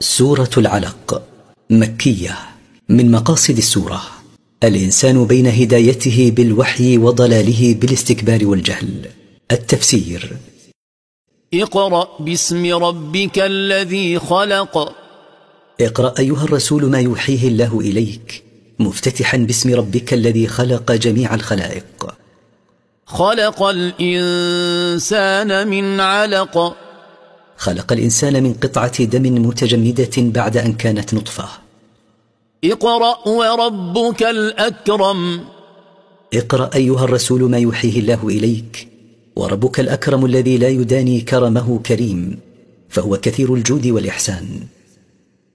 سورة العلق مكية من مقاصد السورة الإنسان بين هدايته بالوحي وضلاله بالاستكبار والجهل التفسير اقرأ باسم ربك الذي خلق اقرأ أيها الرسول ما يوحيه الله إليك مفتتحا باسم ربك الذي خلق جميع الخلائق خلق الإنسان من علق خلق الانسان من قطعه دم متجمده بعد ان كانت نطفه اقرا وربك الاكرم اقرا ايها الرسول ما يوحيه الله اليك وربك الاكرم الذي لا يداني كرمه كريم فهو كثير الجود والاحسان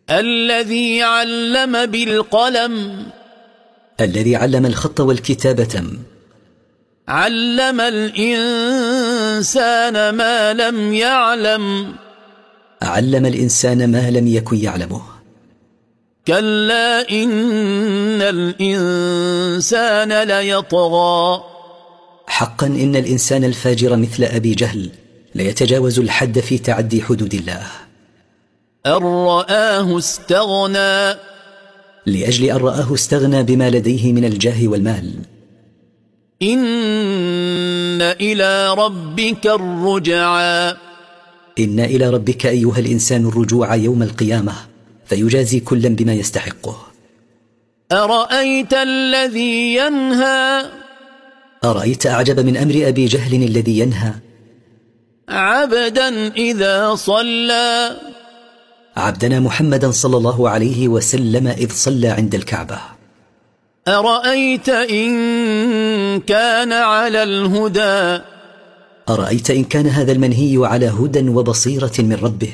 الذي علم بالقلم الذي علم الخط والكتابه علم الانسان الإنسان ما لم يعلم علم الإنسان ما لم يكن يعلمه كلا إن الإنسان ليطغى حقا إن الإنسان الفاجر مثل أبي جهل ليتجاوز الحد في تعدي حدود الله أن رآه استغنى لأجل أن رآه استغنى بما لديه من الجاه والمال إن إن إلى ربك الرجعا إن إلى ربك أيها الإنسان الرجوع يوم القيامة فيجازي كلا بما يستحقه أرأيت الذي ينهى أرأيت أعجب من أمر أبي جهل الذي ينهى عبدا إذا صلى عبدنا محمدا صلى الله عليه وسلم إذ صلى عند الكعبة أرأيت إن كان على الهدى أرأيت إن كان هذا المنهي على هدى وبصيرة من ربه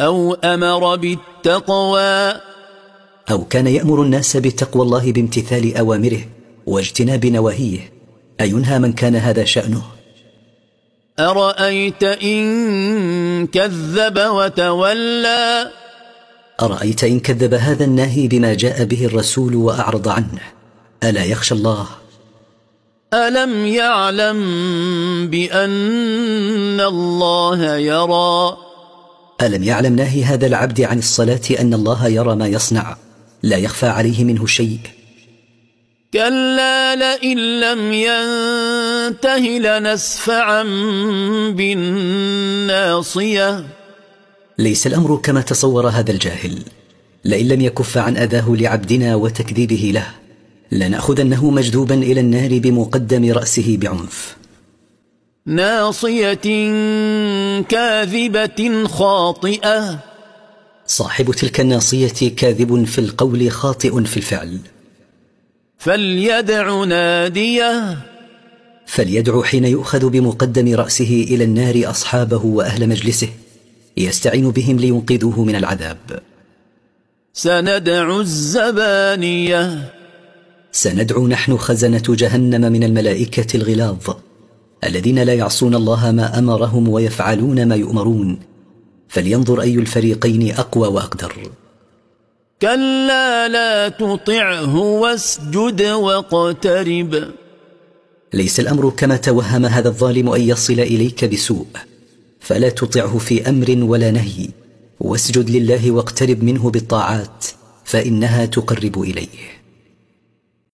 أو أمر بالتقوى أو كان يأمر الناس بتقوى الله بامتثال أوامره واجتناب نواهيه أينهى من كان هذا شأنه أرأيت إن كذب وتولى ارايت ان كذب هذا الناهي بما جاء به الرسول واعرض عنه الا يخشى الله الم يعلم بان الله يرى الم يعلم ناهي هذا العبد عن الصلاه ان الله يرى ما يصنع لا يخفى عليه منه شيء كلا لئن لم ينته لنسفعا بالناصيه ليس الامر كما تصور هذا الجاهل لئن لم يكف عن اذاه لعبدنا وتكذيبه له لناخذنه مجذوبا الى النار بمقدم راسه بعنف ناصيه كاذبه خاطئه صاحب تلك الناصيه كاذب في القول خاطئ في الفعل فليدع ناديه فليدع حين يؤخذ بمقدم راسه الى النار اصحابه واهل مجلسه يستعين بهم لينقذوه من العذاب سندع الزبانية سندعو نحن خزنة جهنم من الملائكة الغلاظ الذين لا يعصون الله ما أمرهم ويفعلون ما يؤمرون فلينظر أي الفريقين أقوى وأقدر كلا لا تطعه واسجد واقترب ليس الأمر كما توهم هذا الظالم أن يصل إليك بسوء فلا تطعه في امر ولا نهي واسجد لله واقترب منه بالطاعات فانها تقرب اليه